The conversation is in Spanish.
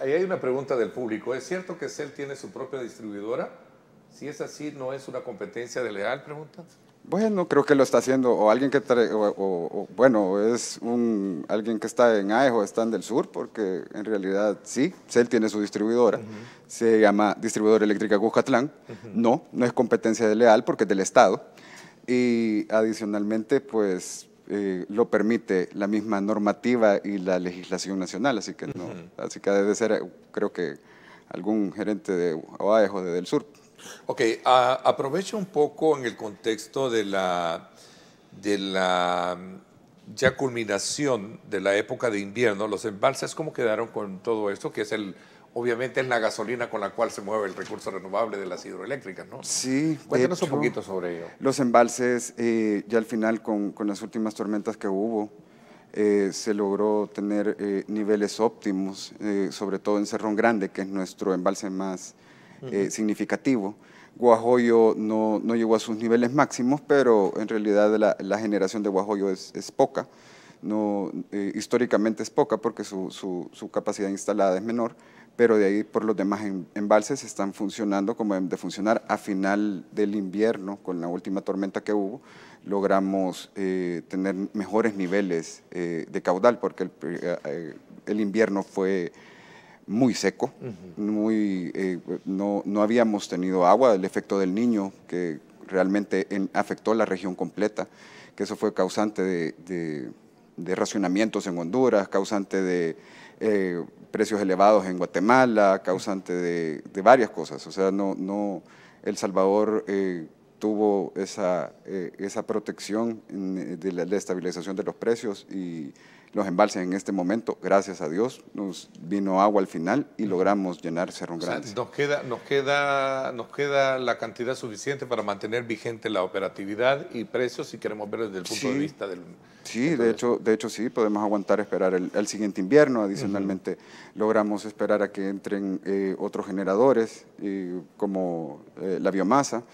Ahí hay una pregunta del público. ¿Es cierto que CEL tiene su propia distribuidora? Si es así, ¿no es una competencia de Leal, Pregunta. Bueno, creo que lo está haciendo o alguien que bueno, es alguien que está en AEJ o está en del sur, porque en realidad sí, CEL tiene su distribuidora, se llama Distribuidora Eléctrica Cuscatlán. No, no es competencia de leal porque es del Estado. Y adicionalmente, pues eh, lo permite la misma normativa y la legislación nacional, así que no, así que debe ser, creo que algún gerente de OAES Del Sur. Ok, aprovecho un poco en el contexto de la, de la ya culminación de la época de invierno, los embalses, ¿cómo quedaron con todo esto? Que es el obviamente es la gasolina con la cual se mueve el recurso renovable de las hidroeléctricas, ¿no? Sí. Cuéntanos un poquito sobre ello. Los embalses, eh, ya al final con, las últimas tormentas que hubo, eh, se logró tener eh, niveles óptimos, sobre todo en Cerrón Grande, que es nuestro embalse más significativo. Guajoyo no, llegó a sus niveles máximos, pero en realidad la, generación de Guajoyo es poca no, eh, históricamente es poca porque su, capacidad instalada es menor, pero de ahí por los demás em, embalses están funcionando como de funcionar. A final del invierno, con la última tormenta que hubo, logramos eh, tener mejores niveles eh, de caudal porque el, invierno fue muy seco, muy, no, habíamos tenido agua, el efecto del niño que realmente afectó la región completa, que eso fue causante de de racionamientos en Honduras, causante de eh, precios elevados en Guatemala, causante de, varias cosas. O sea, no, no El Salvador eh, tuvo esa, eh, esa protección eh, de la, estabilización de los precios y los embalses en este momento, gracias a Dios, nos vino agua al final y logramos llenar Cerro Grande. nos, queda, nos, queda, nos queda la cantidad suficiente para mantener vigente la operatividad y precios si queremos ver desde el punto de vista del... Sí, de hecho, de hecho sí, podemos aguantar, esperar el, siguiente invierno. Adicionalmente, logramos esperar a que entren eh, otros generadores como la biomasa